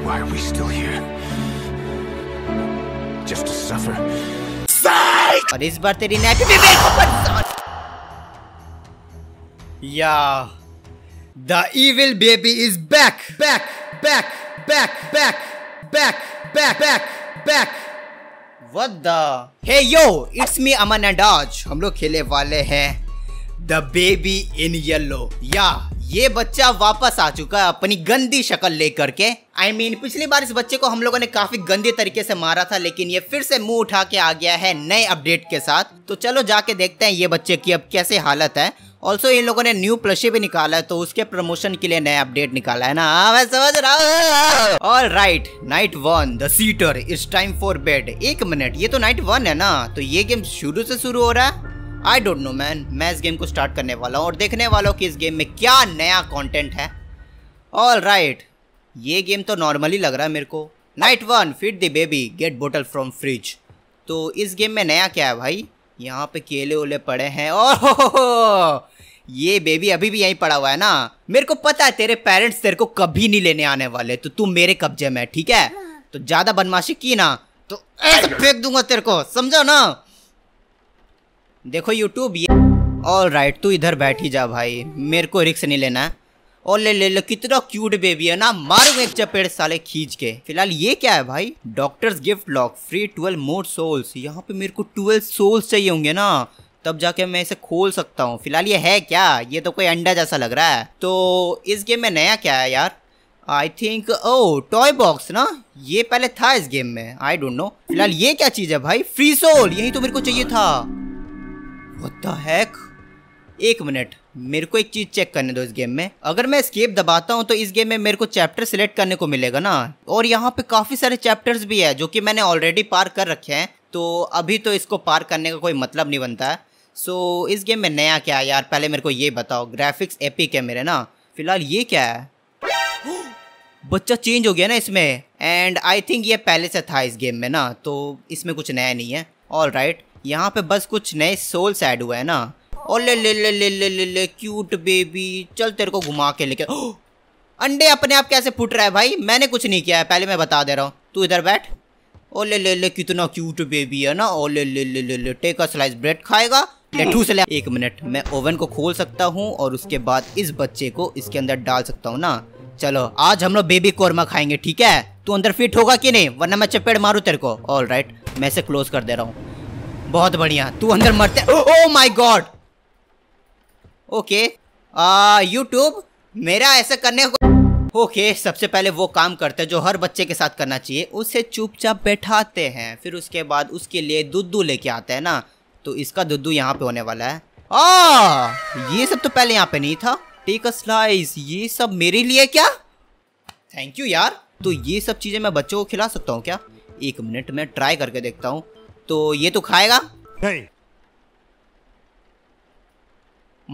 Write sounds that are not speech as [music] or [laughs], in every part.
Why are we still here? Just to suffer. Psych! और इस बार तेरी नेट भी मेरे या The evil baby is back, back, back, back, back, back, back, back, back. What the? Hey yo, it's me Aman and आज हम लोग खेले वाले हैं The Baby in Yellow. Yeah, ये बच्चा वापस आ चुका है अपनी गंदी शक्ल लेकर के आई I मीन mean, पिछली बार इस बच्चे को हम लोगों ने काफी गंदे तरीके से मारा था लेकिन ये फिर से मुंह उठा के आ गया है नए अपडेट के साथ तो चलो जाके देखते हैं ये बच्चे की अब कैसे हालत है ऑल्सो इन लोगों ने न्यू प्लशी भी निकाला है तो उसके प्रमोशन के लिए नया अपडेट निकाला है ना हाँ, मैं समझ रहा हूँ और right night one the sitter is time for bed एक मिनट ये तो नाइट वन है ना तो ये गेम शुरू से शुरू हो रहा है आई डोंट नो मैन मैं इस गेम को स्टार्ट करने वाला हूँ और देखने वाला हूँ कि इस गेम में क्या नया कंटेंट है ऑल राइट right, ये गेम तो नॉर्मली लग रहा है मेरे को night one feed the baby get bottle from fridge तो इस गेम में नया क्या है भाई यहाँ पे केले ओले पड़े हैं ओ हो हो हो, ये बेबी अभी भी यहीं पड़ा हुआ है ना मेरे को पता है तेरे पेरेंट्स तेरे को कभी नहीं लेने आने वाले तो तू मेरे कब्जे में ठीक है हाँ। तो ज़्यादा बदमाशी की ना तो ऐसे फेंक दूंगा तेरे को समझो ना देखो यूट्यूब ये ऑल राइट तू इधर बैठ ही जा भाई मेरे को रिक्स नहीं लेना और ले ले लो कितना क्यूट बेबी है ना मारू एक चपेट साले खींच के फिलहाल ये क्या है भाई doctors gift lock free twelve more souls यहाँ पे मेरे को ट्वेल्व सोल्स चाहिए होंगे ना तब जाके मैं इसे खोल सकता हूँ फिलहाल ये है क्या ये तो कोई अंडा जैसा लग रहा है तो इस गेम में नया क्या है यार I think oh toy box ना ये पहले था इस गेम में आई डोंट नो फिलहाल ये क्या चीज़ है भाई फ्री सोल यही तो मेरे को चाहिए था एक मिनट मेरे को एक चीज़ चेक करने दो इस गेम में अगर मैं स्केप दबाता हूँ तो इस गेम में मेरे को चैप्टर सिलेक्ट करने को मिलेगा ना और यहाँ पे काफ़ी सारे चैप्टर्स भी है जो कि मैंने ऑलरेडी पार कर रखे हैं तो अभी तो इसको पार करने का कोई मतलब नहीं बनता है सो so, इस गेम में नया क्या है यार पहले मेरे को ये बताओ ग्राफिक्स एपिक है मेरे ना फिलहाल ये क्या है [gasps] बच्चा चेंज हो गया ना इसमें एंड आई थिंक ये पहले से था इस गेम में ना तो इसमें कुछ नया नहीं है ऑल राइट यहाँ पे बस कुछ नए सोल्स ऐड हुए हैं ना और ले ले ले ले ले ले ले क्यूट बेबी चल तेरे को घुमा के लेके अंडे अपने आप कैसे फूट रहा है भाई मैंने कुछ नहीं किया है पहले मैं बता दे रहा हूँ तू इधर बैठ ओ ले ले ले कितना क्यूट बेबी है ना ओ ले ले ले ले ले टेक अ स्लाइस ब्रेड खाएगा लट्ठू से ले एक मिनट मैं ओवन को खोल सकता हूँ और उसके बाद इस बच्चे को इसके अंदर डाल सकता हूँ ना चलो आज हम लोग बेबी कोरमा खाएंगे ठीक है तू अंदर फिट होगा कि नहीं वरना मैं चपेट मारू तेरे को ऑल राइट मैं इसे क्लोज कर दे रहा हूँ बहुत बढ़िया तू अंदर मरते oh my god okay YouTube मेरा ऐसा करने को ओके okay, सबसे पहले वो काम करते हैं जो हर बच्चे के साथ करना चाहिए उसे चुपचाप बैठाते हैं फिर उसके बाद उसके लिए दुद्धू लेके आते हैं ना तो इसका दुद्धू यहाँ पे होने वाला है आ ये सब तो पहले यहाँ पे नहीं था टेक अ स्लाइस ये सब मेरे लिए क्या थैंक यू यार तो ये सब चीज़ें मैं बच्चों को खिला सकता हूँ क्या एक मिनट में ट्राई करके देखता हूँ तो ये तो खाएगा नहीं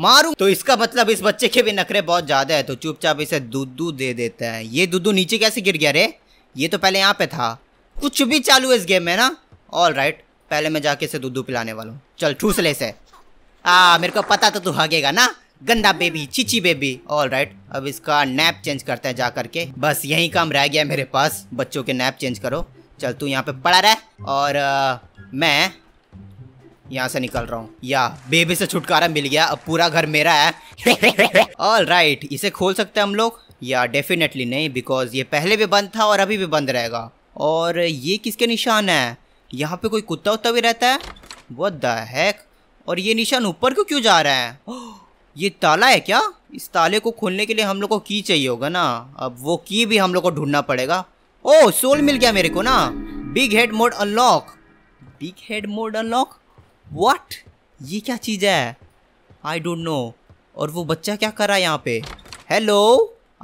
मारू तो इसका मतलब इस बच्चे के भी नखरे बहुत ज्यादा है तो चुपचाप इसे दूध दूध दे देता है ये दूध नीचे कैसे गिर गया रे ये तो पहले यहाँ पे था कुछ भी चालू है इस गेम में ना ऑल राइट पहले मैं जाके इसे दूध पिलाने वाला हूँ चल ठूस ले से आ मेरे को पता तो तू हगेगा ना गंदा बेबी चिची बेबी ऑल राइट अब इसका नैप चेंज करते हैं जा करके बस यही काम रह गया मेरे पास बच्चों के नैप चेंज करो चल तू यहाँ पे पड़ा रहा और आ, मैं यहाँ से निकल रहा हूँ या बेबी से छुटकारा मिल गया अब पूरा घर मेरा है ऑल [laughs] राइट right, इसे खोल सकते हैं हम लोग या डेफिनेटली नहीं बिकॉज ये पहले भी बंद था और अभी भी बंद रहेगा और ये किसके निशान है यहाँ पे कोई कुत्ता उत्ता भी रहता है वो द और ये निशान ऊपर को क्यों जा रहा है [gasps] ये ताला है क्या इस ताले को खोलने के लिए हम लोग को की चाहिए होगा ना अब वो की भी हम लोग को ढूंढना पड़ेगा ओ सोल मिल गया मेरे को ना big head mode unlock big head mode unlock what ये क्या चीज़ है आई डोंट नो और वो बच्चा क्या कर रहा है यहाँ पे हेलो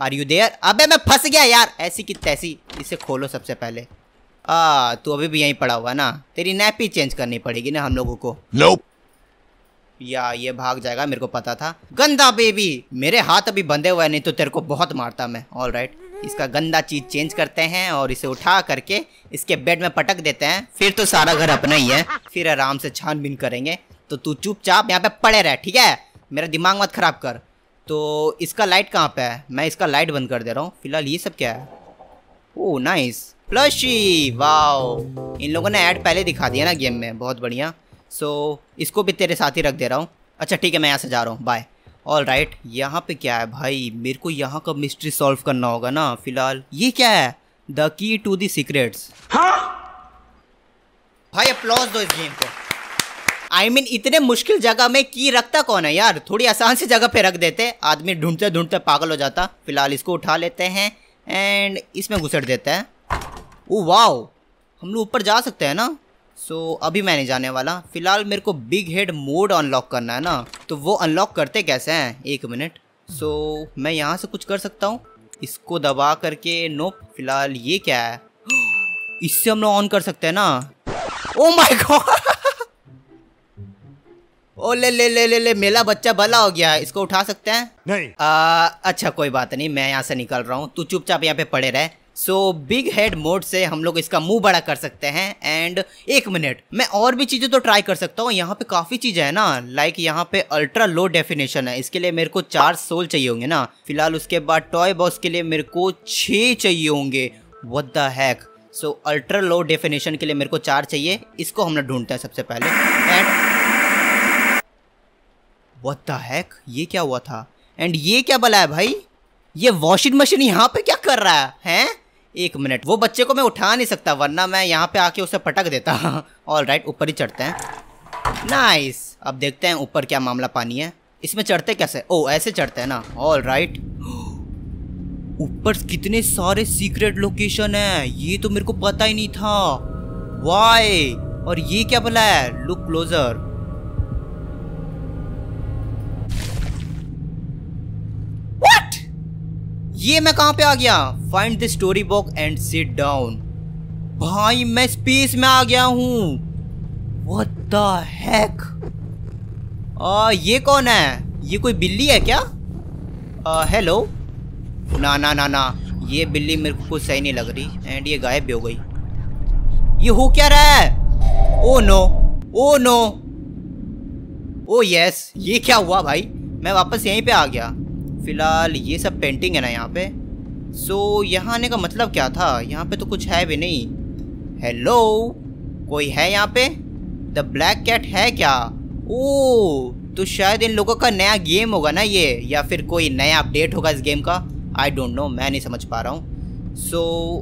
आर यू देयर अबे मैं फंस गया यार ऐसी की तैसी इसे खोलो सबसे पहले आ तू अभी भी यहीं पड़ा हुआ ना तेरी नैपी चेंज करनी पड़ेगी ना हम लोगों को नो nope. या ये भाग जाएगा मेरे को पता था गंदा बेबी मेरे हाथ अभी बंधे हुए नहीं तो तेरे को बहुत मारता मैं ऑल राइट इसका गंदा चीज चेंज करते हैं और इसे उठा करके इसके बेड में पटक देते हैं फिर तो सारा घर अपना ही है फिर आराम से छानबीन करेंगे तो तू चुपचाप यहाँ पे पड़े रह ठीक है मेरा दिमाग मत खराब कर तो इसका लाइट कहाँ पे है मैं इसका लाइट बंद कर दे रहा हूँ फिलहाल ये सब क्या है ओ नाइस प्लशी वाओ इन लोगों ने ऐड पहले दिखा दिया ना गेम में बहुत बढ़िया सो so, इसको भी तेरे साथ ही रख दे रहा हूँ अच्छा ठीक है मैं यहाँ से जा रहा हूँ बाय ऑल राइट right, यहाँ पे क्या है भाई मेरे को यहाँ का मिस्ट्री सॉल्व करना होगा ना फिलहाल ये क्या है the key to the secrets भाई अपलॉज दो इस गेम को आई I मीन mean, इतने मुश्किल जगह में की रखता कौन है यार थोड़ी आसान सी जगह पे रख देते आदमी ढूंढते ढूंढते पागल हो जाता फिलहाल इसको उठा लेते हैं एंड इसमें घुसर देते हैं ओ वाओ हम लोग ऊपर जा सकते हैं ना सो so, अभी मैं नहीं जाने वाला फ़िलहाल मेरे को बिग हेड मोड अनलॉक करना है ना तो वो अनलॉक करते कैसे हैं एक मिनट सो so, मैं यहाँ से कुछ कर सकता हूँ इसको दबा करके नो फिलहाल ये क्या है [gasps] इससे हम लोग ऑन कर सकते हैं ना ओ माय गॉड ओ ले ले ले ले ले मेला बच्चा भला हो गया है इसको उठा सकते हैं नहीं आ, अच्छा कोई बात नहीं मैं यहाँ से निकल रहा हूँ तू चुपचाप यहाँ पे पड़े रहे सो बिग हेड मोड से हम लोग इसका मुंह बड़ा कर सकते हैं एंड एक मिनट मैं और भी चीज़ें तो ट्राई कर सकता हूँ यहाँ पे काफ़ी चीज़ें हैं ना लाइक like यहाँ पे अल्ट्रा लो डेफिनेशन है इसके लिए मेरे को चार सोल चाहिए होंगे ना फिलहाल उसके बाद टॉय बॉक्स के लिए मेरे को छः चाहिए होंगे what the hack so ultra low definition के लिए मेरे को चार चाहिए इसको हम लोग ढूंढते हैं सबसे पहले एंड वट द हैक ये क्या हुआ था एंड ये क्या बला है भाई ये वॉशिंग मशीन यहाँ पे क्या कर रहा है हैं एक मिनट वो बच्चे को मैं उठा नहीं सकता वरना मैं यहाँ पे आके उसे पटक देता ऑल [laughs] राइट ऊपर ही चढ़ते हैं नाइस अब देखते हैं ऊपर क्या मामला पानी है इसमें चढ़ते कैसे ओ ऐसे चढ़ते हैं ना ऑल राइट [gasps] ऊपर कितने सारे सीक्रेट लोकेशन है ये तो मेरे को पता ही नहीं था वाई और ये क्या बोला है लुक क्लोजर ये मैं कहाँ पे आ गया find the story book and sit down भाई मैं स्पेस में आ गया हूं व्हाट द हैक आ, ये कौन है ये कोई बिल्ली है क्या आ, हेलो ना ना ना ना ये बिल्ली मेरे को कुछ सही नहीं लग रही एंड ये गायब भी हो गई ये हो क्या रहा है oh no oh no oh yes ये क्या हुआ भाई मैं वापस यहीं पे आ गया फ़िलहाल ये सब पेंटिंग है ना यहाँ पे सो so, यहाँ आने का मतलब क्या था यहाँ पे तो कुछ है भी नहीं हेलो कोई है यहाँ पे द ब्लैक कैट है क्या ओ तो शायद इन लोगों का नया गेम होगा ना ये या फिर कोई नया अपडेट होगा इस गेम का आई डोंट नो मैं नहीं समझ पा रहा हूँ सो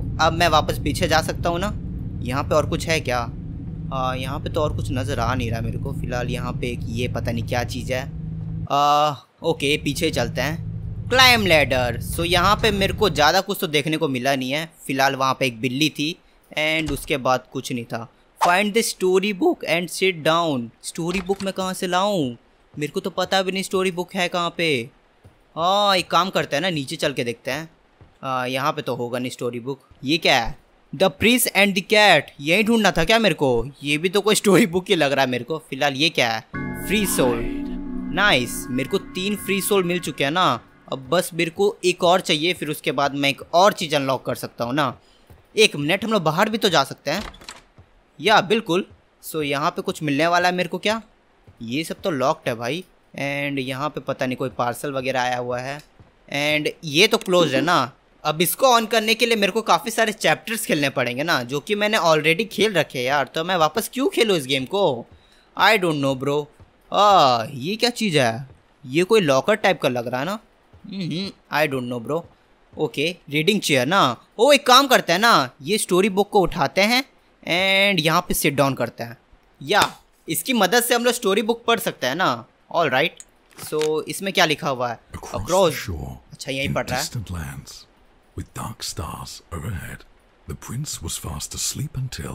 so, अब मैं वापस पीछे जा सकता हूँ ना यहाँ पे और कुछ है क्या आ, यहाँ पे तो और कुछ नज़र आ नहीं रहा मेरे को फ़िलहाल यहाँ पे एक ये पता नहीं क्या चीज़ है आ, ओके पीछे चलते हैं क्लाइम लेडर सो यहाँ पे मेरे को ज़्यादा कुछ तो देखने को मिला नहीं है फ़िलहाल वहाँ पे एक बिल्ली थी एंड उसके बाद कुछ नहीं था find the story book and sit down story book मैं कहाँ से लाऊँ मेरे को तो पता भी नहीं स्टोरी बुक है कहाँ पे हाँ एक काम करते हैं ना नीचे चल के देखते हैं यहाँ पे तो होगा नहीं स्टोरी बुक ये क्या है the prince and the cat यही ढूंढना था क्या मेरे को ये भी तो कोई स्टोरी बुक ही लग रहा है मेरे को फिलहाल ये क्या है फ्री सोल नाइस मेरे को तीन फ्री सोल मिल चुके हैं ना अब बस मेरे को एक और चाहिए फिर उसके बाद मैं एक और चीज़ अनलॉक कर सकता हूँ ना एक मिनट हम लोग बाहर भी तो जा सकते हैं या बिल्कुल सो यहाँ पे कुछ मिलने वाला है मेरे को क्या ये सब तो लॉक्ड है भाई एंड यहाँ पे पता नहीं कोई पार्सल वगैरह आया हुआ है एंड ये तो क्लोज है ना अब इसको ऑन करने के लिए मेरे को काफ़ी सारे चैप्टर्स खेलने पड़ेंगे ना जो कि मैंने ऑलरेडी खेल रखे यार तो मैं वापस क्यों खेलूँ इस गेम को आई डोंट नो ब्रो आ ये क्या चीज़ है ये कोई लॉकर टाइप का लग रहा है ना I don't know bro okay reading chair ना ओ एक काम करते हैं ना ये स्टोरी बुक को उठाते हैं एंड यहाँ पे सिट डाउन करते हैं या इसकी मदद से हम लोग स्टोरी बुक पढ़ सकते हैं ना ऑल राइट सो इसमें क्या लिखा हुआ है अक्रॉस अच्छा यहीं पढ़ रहा है lands, With dark stars overhead, the prince was fast asleep until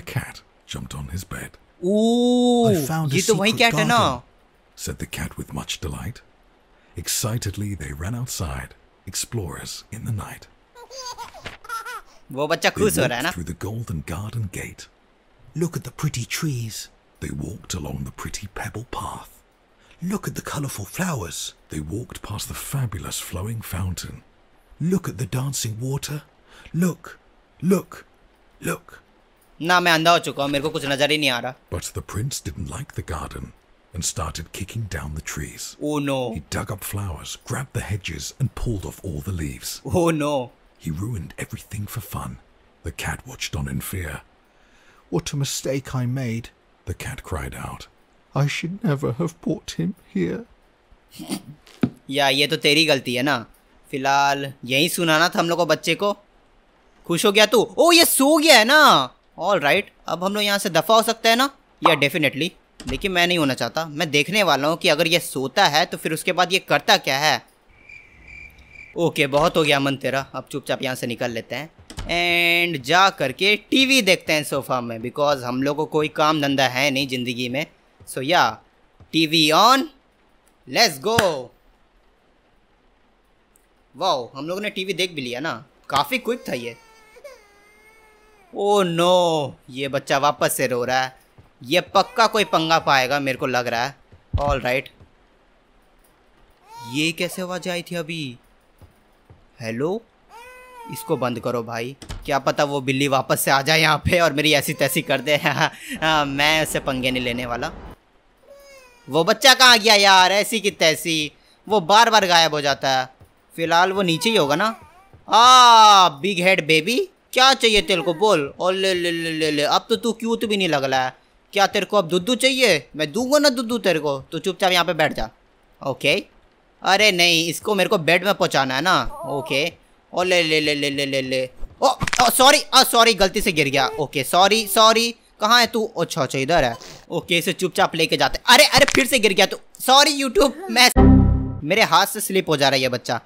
a cat jumped on his bed. Ooh, ये तो वही कैट है ना? said the cat with much delight. Excitedly, they ran outside, explorers in the night. [laughs] वो Through the golden garden gate. Look at the pretty trees. They walked along the pretty pebble path. Look at the colorful flowers. They walked past the fabulous flowing fountain. Look at the dancing water. Look, look, look. But the prince didn't like the garden and started kicking down the trees. Oh no. He dug up flowers, grabbed the hedges, and pulled off all the leaves. Oh no. He ruined everything for fun. The cat watched on in fear. What a mistake I made, the cat cried out. I should never have brought him here. Yeah, [laughs] ये तो तेरी गलती है ना फिलहाल यही सुनाना था हम लोग को बच्चे को खुश हो गया तू ओ ये सो गया है ना ऑल अब हम लोग यहाँ से दफा हो सकते हैं ना या लेकिन मैं नहीं होना चाहता मैं देखने वाला हूँ कि अगर ये सोता है तो फिर उसके बाद ये करता क्या है ओके बहुत हो गया मन तेरा अब चुपचाप यहाँ से निकल लेते हैं एंड जा करके टीवी देखते हैं सोफ़ा में बिकॉज हम लोग को कोई काम धंधा है नहीं ज़िंदगी में सो या TV on let's go wow हम लोगों ने टीवी देख भी लिया ना काफ़ी क्विक था ये ओ oh, नो ये बच्चा वापस से रो रहा है ये पक्का कोई पंगा पाएगा मेरे को लग रहा है ऑल राइट ये कैसे आवाज आई थी अभी हेलो इसको बंद करो भाई क्या पता वो बिल्ली वापस से आ जाए यहाँ पे और मेरी ऐसी तैसी कर दे [laughs] हाँ, मैं उसे पंगे नहीं लेने वाला वो बच्चा कहाँ गया यार ऐसी की तैसी वो बार बार गायब हो जाता है फिलहाल वो नीचे ही होगा ना आ बिग हेड बेबी क्या चाहिए तेल को बोल और ले ले ले ले अब तो तू क्यूट भी नहीं लग रहा है क्या तेरे को अब दुद्धू चाहिए मैं दूंगा ना दुद्धू तेरे को तो चुपचाप यहाँ पे बैठ जा ओके अरे नहीं इसको मेरे को बेड में पहुँचाना है ना ओके ओ ले ले ले ले ले ले ले ओ सॉरी सॉरी गलती से गिर गया ओके सॉरी सॉरी कहाँ है तू अच्छा अच्छा इधर है ओके इसे चुपचाप लेके जाते अरे अरे फिर से गिर गया तू सॉरी यूट्यूब मैं मेरे हाथ से स्लिप हो जा रहा है ये बच्चा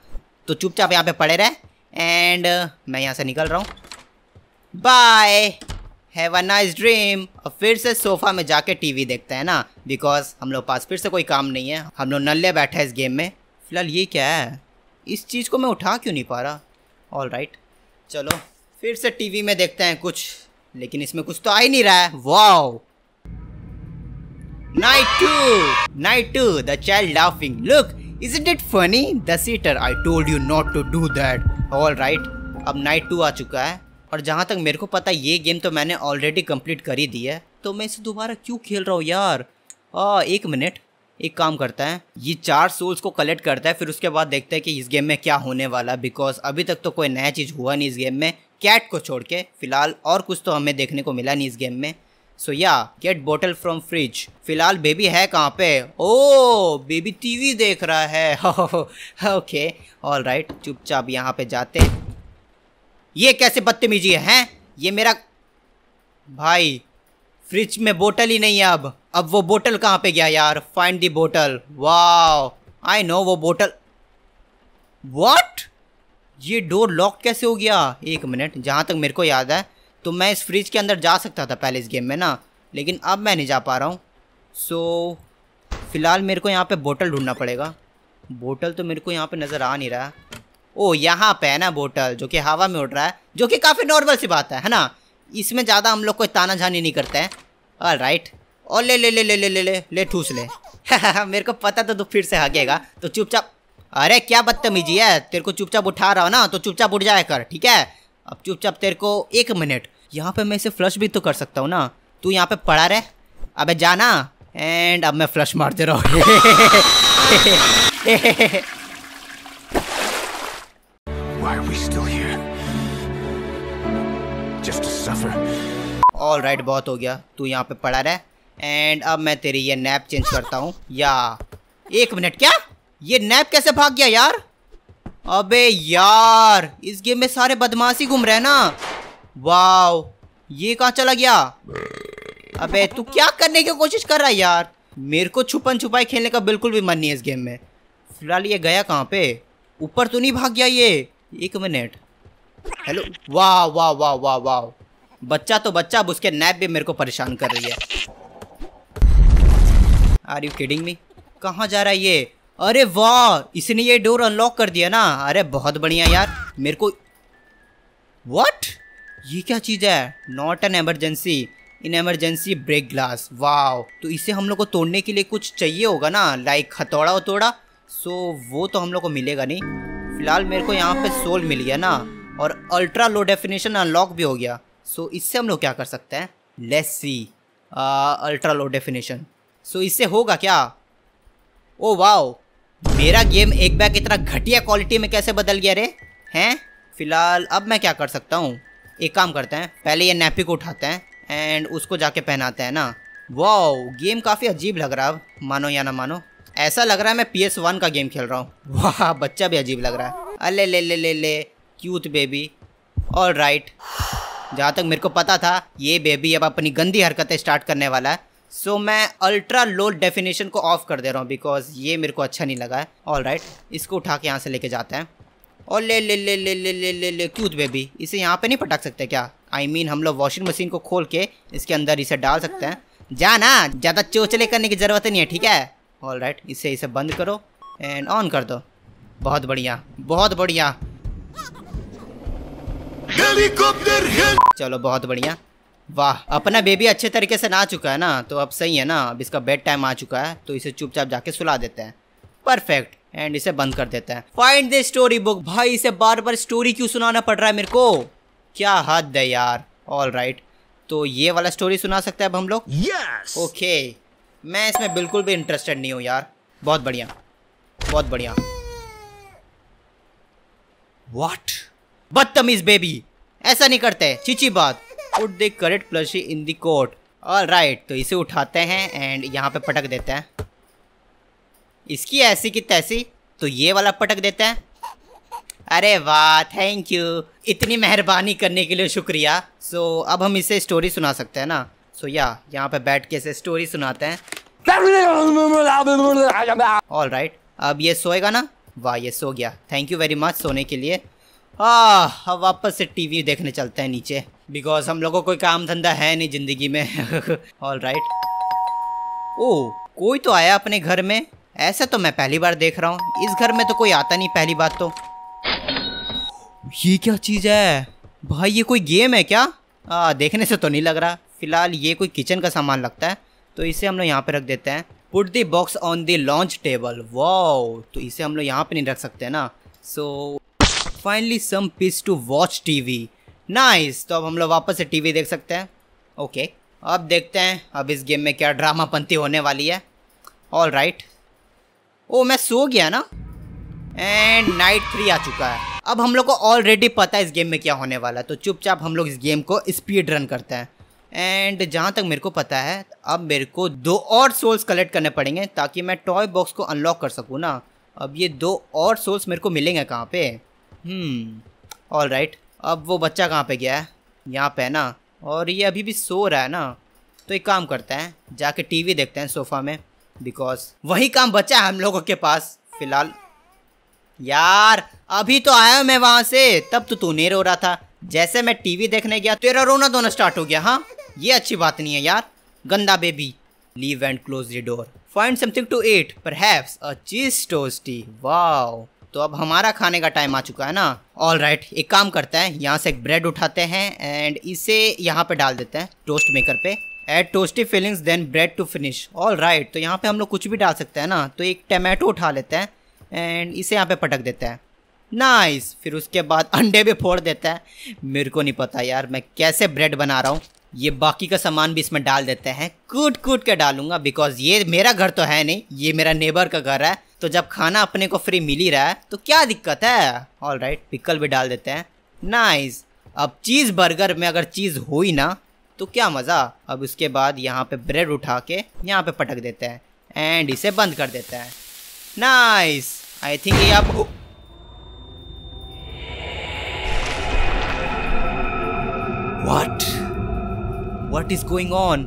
तो चुपचाप यहाँ पे पड़े रहे एंड मैं यहाँ से निकल रहा हूँ bye have a nice dream और फिर से सोफा में जाके टीवी देखते हैं ना बिकॉज हम लोग पास फिर से कोई काम नहीं है हम लोग नल्ले बैठे हैं इस गेम में फिलहाल ये क्या है इस चीज़ को मैं उठा क्यों नहीं पा रहा ऑल राइट right. चलो फिर से टीवी में देखते हैं कुछ लेकिन इसमें कुछ तो आ ही नहीं रहा है wow Night 2! Night 2, the child laughing. Look, it it funny? The I told you not to do that all right अब नाइट टू आ चुका है और जहाँ तक मेरे को पता ये गेम तो मैंने ऑलरेडी कंप्लीट कर ही दी है तो मैं इसे दोबारा क्यों खेल रहा हूँ यार आ, एक मिनट एक काम करता है ये चार सोल्स को कलेक्ट करता है फिर उसके बाद देखता है कि इस गेम में क्या होने वाला बिकॉज अभी तक तो कोई नया चीज़ हुआ नहीं इस गेम में कैट को छोड़ के फिलहाल और कुछ तो हमें देखने को मिला नहीं इस गेम में सो या गेट बोटल फ्रॉम फ्रिज फिलहाल बेबी है कहाँ पे ओ बेबी टीवी देख रहा है ओके ऑल राइट चुपचाप यहाँ पे जाते ये कैसे बदतमीजी है हैं ये मेरा भाई फ्रिज में बोतल ही नहीं है अब अब वो बोतल कहाँ पे गया यार फाइंड दी बोतल वाह आई नो वो बोतल व्हाट ये डोर लॉक कैसे हो गया एक मिनट जहाँ तक मेरे को याद है तो मैं इस फ्रिज के अंदर जा सकता था पहले इस गेम में ना लेकिन अब मैं नहीं जा पा रहा हूँ सो so, फ़िलहाल मेरे को यहाँ पे बोतल ढूंढना पड़ेगा बोतल तो मेरे को यहाँ पे नज़र आ नहीं रहा ओ यहाँ पे है ना बोटल जो कि हवा में उड़ रहा है जो कि काफ़ी नॉर्मल सी बात है है ना इसमें ज़्यादा हम लोग कोई ताना झानी नहीं करते हैं ऑल राइट और ले ले ले ले ले ले ले ले ठूस ले [laughs] मेरे को पता तो तू फिर से हगेगा तो चुपचाप अरे क्या बदतमीजी है तेरे को चुपचाप उठा रहा हो ना तो चुपचाप उठ जाया कर ठीक है अब चुपचाप तेरे को एक मिनट यहाँ पे मैं इसे फ्लश भी तो कर सकता हूँ ना तू यहाँ पे पड़ा रहे अबे जाना एंड अब मैं फ्लश मारते रहो [laughs] Why are we still here? Just to suffer. All right, बहुत हो गया तू यहाँ पे पड़ा रह एंड अब मैं तेरी ये नैप चेंज करता हूँ या एक मिनट क्या ये नैप कैसे भाग गया यार अबे यार इस गेम में सारे बदमाशी घूम रहे हैं ना वाओ ये कहाँ चला गया अबे तू क्या करने की कोशिश कर रहा है यार मेरे को छुपन छुपाई खेलने का बिल्कुल भी मन नहीं है इस गेम में फिलहाल ये गया कहाँ पे ऊपर तो नहीं भाग गया ये एक मिनट हेलो वाह वाह वाह वाह वाह बच्चा तो बच्चा अब उसके नैप भी मेरे को परेशान कर रही है आर यू किडिंग मी कहाँ जा रहा है ये अरे वाह इसने ये डोर अनलॉक कर दिया ना अरे बहुत बढ़िया यार मेरे को वट ये क्या चीज़ है not an emergency in emergency break glass वाह तो इसे हम लोग को तोड़ने के लिए कुछ चाहिए होगा ना लाइक हथौड़ा वथौड़ा सो वो तो हम लोग को मिलेगा नहीं फिलहाल मेरे को यहाँ पे सोल मिल गया ना और अल्ट्रा लो डेफिनेशन अनलॉक भी हो गया सो so, इससे हम लोग क्या कर सकते हैं let's see ultra low definition so इससे होगा क्या ओ oh, वाओ मेरा गेम एक बैग इतना घटिया क्वालिटी में कैसे बदल गया रे हैं फिलहाल अब मैं क्या कर सकता हूँ एक काम करते हैं पहले ये नैपी को उठाते हैं एंड उसको जाके पहनाते हैं ना वाओ गेम काफ़ी अजीब लग रहा है मानो या ना मानो ऐसा लग रहा है मैं पी एस वन का गेम खेल रहा हूँ वाह बच्चा भी अजीब लग रहा है अले ले ले ले ले क्यूथ बेबी ऑल राइट जहाँ तक मेरे को पता था ये बेबी अब अपनी गंदी हरकतें स्टार्ट करने वाला है सो so, मैं अल्ट्रा लो डेफिनेशन को ऑफ कर दे रहा हूँ बिकॉज ये मेरे को अच्छा नहीं लगा है ऑल राइट इसको उठा के यहाँ से लेके जाते हैं और ले ले ले ले ले ले ले ले क्यूथ बेबी इसे यहाँ पे नहीं पटक सकते क्या आई I मीन mean, हम लोग वॉशिंग मशीन को खोल के इसके अंदर इसे डाल सकते हैं जाना ज़्यादा चोचले करने की ज़रूरत नहीं है ठीक है ऑल राइट इसे इसे बंद करो एंड ऑन कर दो बहुत बढ़िया बहुत बढ़िया हेलीकॉप्टर चलो बहुत बढ़िया वाह अपना बेबी अच्छे तरीके से ना चुका है ना तो अब सही है ना अब इसका बेड टाइम आ चुका है तो इसे चुपचाप जाके सुला देते हैं परफेक्ट एंड इसे बंद कर देते हैं फाइंड द स्टोरी बुक भाई इसे बार बार स्टोरी क्यों सुनाना पड़ रहा है मेरे को क्या हद है यार ऑल राइट right. तो ये वाला स्टोरी सुना सकते हैं अब हम लोग yes. ओके मैं इसमें बिल्कुल भी इंटरेस्टेड नहीं हूँ यार बहुत बढ़िया बहुत बढ़िया वाट बदतमीज बेबी ऐसा नहीं करते चीची बात उठ the correct plushie in the court all right तो इसे उठाते हैं एंड यहाँ पे पटक देते हैं इसकी ऐसी की तैसी तो ये वाला पटक देते हैं अरे वाह थैंक यू इतनी मेहरबानी करने के लिए शुक्रिया सो so, अब हम इसे स्टोरी सुना सकते हैं ना सो या यहाँ पे बैठ के इसे स्टोरी सुनाते हैं ऑल राइट अब ये सोएगा ना वाह ये सो गया थैंक यू वेरी मच सोने के लिए आ अब वापस से टीवी देखने चलते हैं नीचे बिकॉज हम लोगों कोई काम धंधा है नहीं ज़िंदगी में ऑल राइट ओ कोई तो आया अपने घर में ऐसा तो मैं पहली बार देख रहा हूँ इस घर में तो कोई आता नहीं पहली बात तो ये क्या चीज़ है भाई ये कोई गेम है क्या आ, देखने से तो नहीं लग रहा फ़िलहाल ये कोई किचन का सामान लगता है तो इसे हम लोग यहाँ पर रख देते हैं put the box on the lunch table wow तो इसे हम लोग यहाँ पर नहीं रख सकते ना so finally some peace to watch TV nice तो अब हम लोग वापस से टीवी देख सकते हैं ओके okay. अब देखते हैं अब इस गेम में क्या ड्रामापंथी होने वाली है ऑल राइट ओ मैं सो गया ना एंड नाइट थ्री आ चुका है अब हम लोग को ऑलरेडी पता है इस गेम में क्या होने वाला है तो चुपचाप हम लोग इस गेम को स्पीड रन करते हैं एंड जहाँ तक मेरे को पता है अब मेरे को दो और सोल्स कलेक्ट करने पड़ेंगे ताकि मैं टॉय बॉक्स को अनलॉक कर सकूँ ना अब ये दो और सोल्स मेरे को मिलेंगे कहाँ पे ऑल hmm, राइट अब वो बच्चा कहाँ पे गया है यहाँ पे है ना और ये अभी भी सो रहा है ना तो एक काम करते हैं जाके टीवी देखते हैं सोफ़ा में बिकॉज वही काम बचा है हम लोगों के पास फिलहाल यार अभी तो आया मैं वहाँ से तब तो तू नहीं रो रहा था जैसे मैं टीवी देखने गया तेरा रोना दोना स्टार्ट हो गया हाँ ये अच्छी बात नहीं है यार गंदा baby leave and close the door find something to eat perhaps a cheese toastie wow तो अब हमारा खाने का टाइम आ चुका है ना ऑल राइट right, एक काम करते हैं यहाँ से एक ब्रेड उठाते हैं एंड इसे यहाँ पे डाल देते हैं टोस्ट मेकर पे add toastie fillings then bread to finish all right तो यहाँ पे हम लोग कुछ भी डाल सकते हैं ना तो एक टमाटो उठा लेते हैं एंड इसे यहाँ पे पटक देते हैं नाइस nice. फिर उसके बाद अंडे भी फोड़ देते हैं मेरे को नहीं पता यार मैं कैसे ब्रेड बना रहा हूँ ये बाकी का सामान भी इसमें डाल देते हैं कूट कूट के डालूंगा बिकॉज ये मेरा घर तो है नहीं ये मेरा नेबर का घर है तो जब खाना अपने को फ्री मिल ही रहा है तो क्या दिक्कत है ऑल राइट right, पिकल भी डाल देते हैं नाइस अब चीज़ बर्गर में अगर चीज़ हुई ना तो क्या मज़ा अब उसके बाद यहाँ पे ब्रेड उठा के यहाँ पे पटक देते हैं एंड इसे बंद कर देते हैं नाइस आई थिंक ये अब What is going on?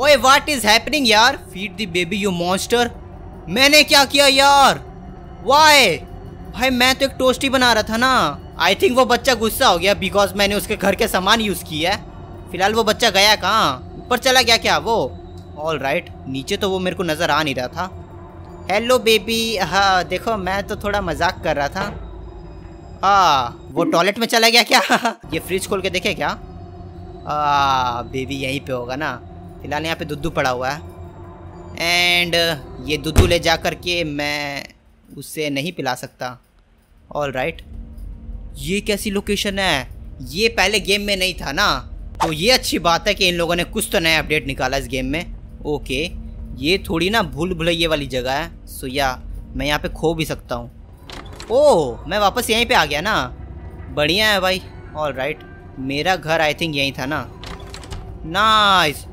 ओए वाट इज हैपनिंग यार feed the baby you monster मैंने क्या किया यार वाई भाई मैं तो एक टोस्टी बना रहा था ना आई थिंक वो बच्चा गुस्सा हो गया बिकॉज मैंने उसके घर के सामान यूज़ किया है फिलहाल वो बच्चा गया कहाँ ऊपर चला गया क्या वो ऑल राइट right, नीचे तो वो मेरे को नज़र आ नहीं रहा था हेलो बेबी हाँ देखो मैं तो थोड़ा मजाक कर रहा था हाँ वो टॉयलेट में चला गया क्या [laughs] ये फ्रिज खोल के देखे क्या आ, बेबी यहीं पे होगा ना फिलहाल यहाँ पे दुद्धू पड़ा हुआ है एंड ये दुद्धू ले जा कर के मैं उसे नहीं पिला सकता ऑल राइट ये कैसी लोकेशन है ये पहले गेम में नहीं था ना तो ये अच्छी बात है कि इन लोगों ने कुछ तो नया अपडेट निकाला इस गेम में ओके ये थोड़ी ना भूल भुलैये वाली जगह है सो या मैं यहाँ पे खो भी सकता हूँ ओह oh, मैं वापस यहीं पे आ गया ना बढ़िया है भाई ऑल राइट मेरा घर आई थिंक यहीं था ना नाइस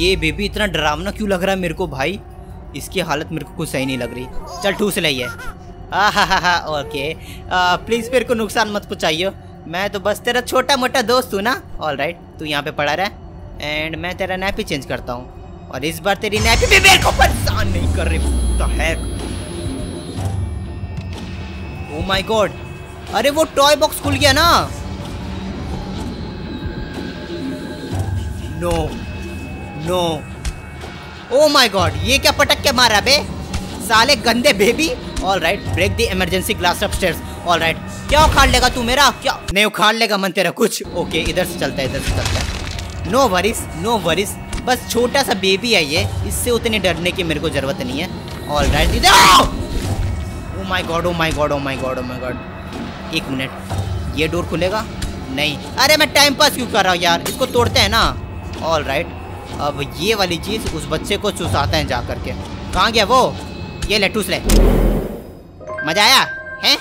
ये बेबी इतना डरावना क्यों लग रहा है मेरे को भाई इसकी हालत मेरे को कुछ सही नहीं लग रही चल ठूस ले ये हा हा हा ओके प्लीज़ मेरे को नुकसान मत पहुँचाइए मैं तो बस तेरा छोटा मोटा दोस्त हूँ ना ऑल राइट right, तू यहाँ पे पड़ा रहा एंड मैं तेरा नैपी चेंज करता हूँ और इस बार तेरी नैपी भी मेरे को परेशान नहीं कर रही तो है ओ गॉड अरे वो टॉय बॉक्स खुल गया ना no no oh my god ये क्या पटक के मारा बे साले गंदे baby all right break the emergency glass upstairs all right क्या उखाड़ लेगा तू मेरा क्या नहीं उखाड़ लेगा मन तेरा कुछ ओके इधर से चलता है इधर से चलता है नो वरीज नो वरीज बस छोटा सा बेबी है ये इससे उतनी डरने की मेरे को जरूरत नहीं है ऑल राइट इधर oh my god oh my god oh my god oh my god एक मिनट ये डोर खुलेगा नहीं अरे मैं टाइम पास क्यों कर रहा हूँ यार इसको तोड़ते हैं ना ऑल राइट right. अब ये वाली चीज़ उस बच्चे को चुसाते हैं जा करके कहाँ गया वो ये ले टूस ले मजा आया है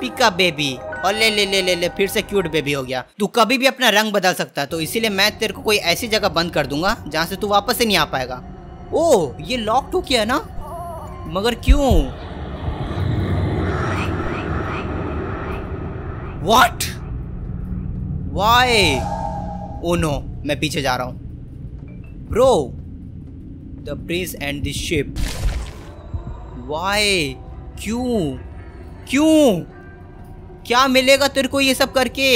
पिकअप बेबी और ले ले ले ले ले फिर से क्यूट बेबी हो गया तू कभी भी अपना रंग बदल सकता है तो इसीलिए मैं तेरे को कोई ऐसी जगह बंद कर दूंगा जहाँ से तू वापस ही नहीं आ पाएगा ओ ये लॉक टू तो किया ना मगर क्यों What? वाई ओ नो मैं पीछे जा रहा हूं bro the prince and the ship why क्यों? क्यों? क्या मिलेगा तेरे को ये सब करके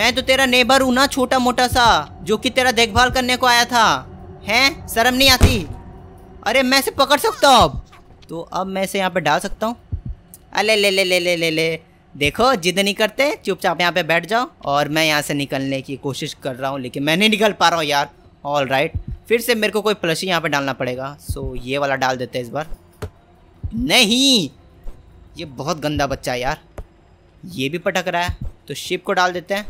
मैं तो तेरा नेबर हूं ना छोटा मोटा सा जो कि तेरा देखभाल करने को आया था हैं शर्म नहीं आती अरे मैं से पकड़ सकता हूँ अब तो अब मैं इसे यहाँ पे डाल सकता हूँ अले ले ले ले ले ले ले देखो जिद नहीं करते चुपचाप यहाँ पे बैठ जाओ और मैं यहाँ से निकलने की कोशिश कर रहा हूँ लेकिन मैं नहीं निकल पा रहा हूँ यार ऑल राइट फिर से मेरे को कोई प्लस ही यहाँ पे डालना पड़ेगा सो ये वाला डाल देते हैं इस बार नहीं ये बहुत गंदा बच्चा है यार ये भी पटक रहा है तो शिप को डाल देते हैं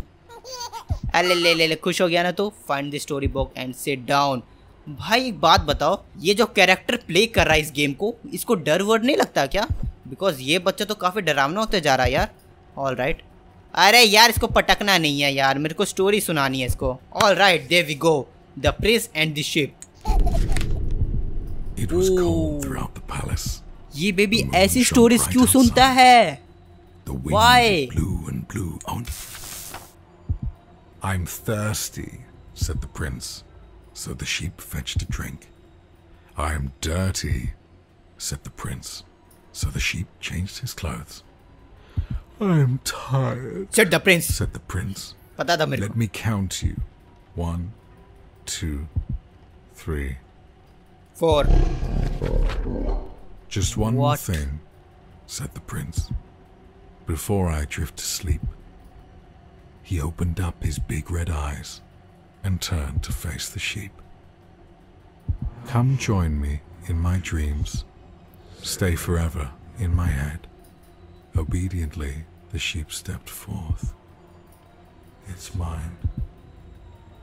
अरे ले ले ले खुश हो गया ना तो find the story book and set down भाई एक बात बताओ ये जो कैरेक्टर प्ले कर रहा है इस गेम को इसको डर वर नहीं लगता क्या बिकॉज ये बच्चा तो काफ़ी डरावना होते जा रहा है यार ऑल राइट अरे यार इसको पटकना नहीं है यार मेरे को स्टोरी सुनानी है इसको all right there we go the prince and the ship ये बेबी ऐसी स्टोरीज क्यों सुनता है Why? Blue and blue on. Oh. I'm thirsty, said the prince. So the sheep fetched a drink. I'm dirty, said the prince. So the sheep changed his clothes. I am tired, said the prince. Said the prince. Let me count you. One, two, three, four. Just one what? more thing, said the prince. Before I drift to sleep, he opened up his big red eyes and turned to face the sheep. Come join me in my dreams stay forever in my head. Obediently, the sheep stepped forth, its mind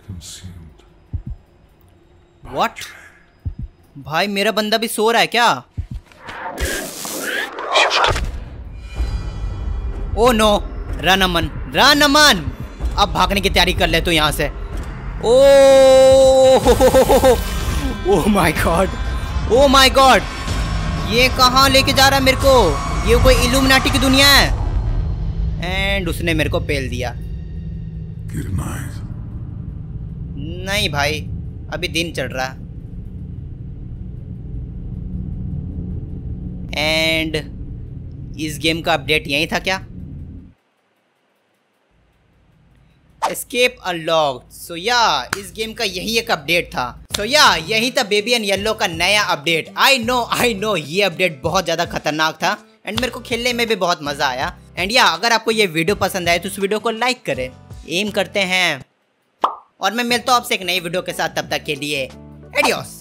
consumed. What? भाई मेरा बंदा भी सो रहा है क्या oh no run Aman run Aman अब भागने की तैयारी कर ले तो यहां से oh my god oh my god ये कहाँ लेके जा रहा है मेरे को ये कोई इल्यूमिनाटी की दुनिया है एंड उसने मेरे को पेल दिया नहीं भाई अभी दिन चढ़ रहा एंड इस गेम का अपडेट यही था क्या एस्केप unlocked सो या इस गेम का यही एक अपडेट था सो so, या yeah, यही था बेबी एंड येलो का नया update I know I know ये अपडेट बहुत ज़्यादा खतरनाक था एंड मेरे को खेलने में भी बहुत मज़ा आया एंड या yeah, अगर आपको ये वीडियो पसंद आए तो उस वीडियो को लाइक करें एम करते हैं और मैं मिलता हूँ आपसे एक नई वीडियो के साथ तब तक के लिए एडियोस